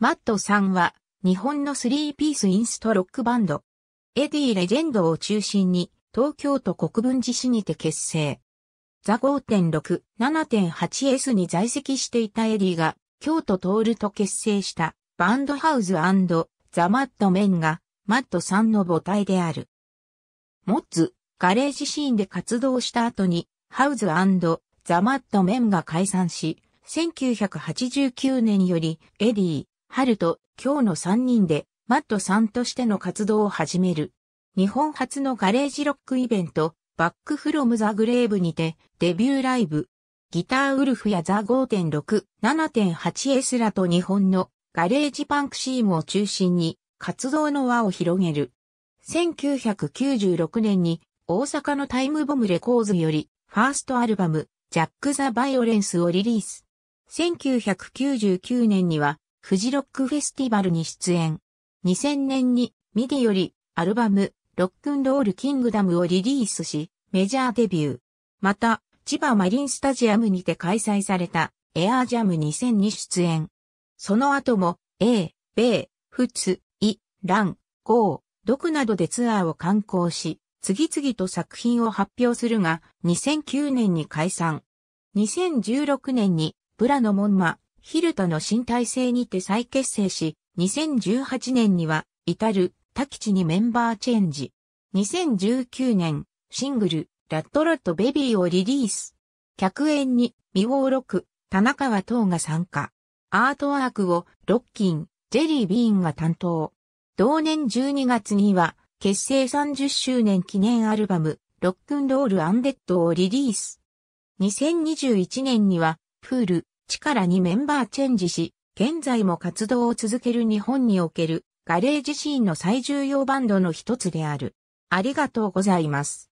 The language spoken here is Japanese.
マットさんは、日本のスリーピースインストロックバンド、エディ・レジェンドを中心に、東京都国分寺市にて結成。ザ 5.6-7.8S に在籍していたエディが、京都トールと結成したバンドハウズザ・マッド・メンが、マットさんの母体である。モッツ、ガレージシーンで活動した後に、ハウズザ・マッド・メンが解散し、1989年より、エディ、春と今日の3人で、マットさんとしての活動を始める。日本初のガレージロックイベント、バックフロムザグレーブにて、デビューライブ。ギターウルフやザ5.6、7.8S らと日本のガレージパンクシームを中心に活動の輪を広げる。1996年に大阪のタイムボムレコーズよりファーストアルバムジャック・ザ・バイオレンスをリリース。1999年にはフジロックフェスティバルに出演。2000年にミディよりアルバムロックンロールキングダムをリリースし、メジャーデビュー。また、千葉マリンスタジアムにて開催されたエアージャム2000に出演。その後も、A、米、仏、イ、ラン、ゴー、ドクなどでツアーを観光し、次々と作品を発表するが、2009年に解散。2016年に、ブラの門馬、ヒルトの新体制にて再結成し、2018年には、至る、多吉にメンバーチェンジ。2019年、シングル、ラットロットベビーをリリース。客演に、未往録、田中は等が参加。アートワークを、ロッキン、ジェリー・ビーンが担当。同年12月には、結成30周年記念アルバム、ロックンロール・アンデッドをリリース。2021年には、プール、地からにメンバーチェンジし、現在も活動を続ける日本におけるガレージシーンの最重要バンドの一つである。ありがとうございます。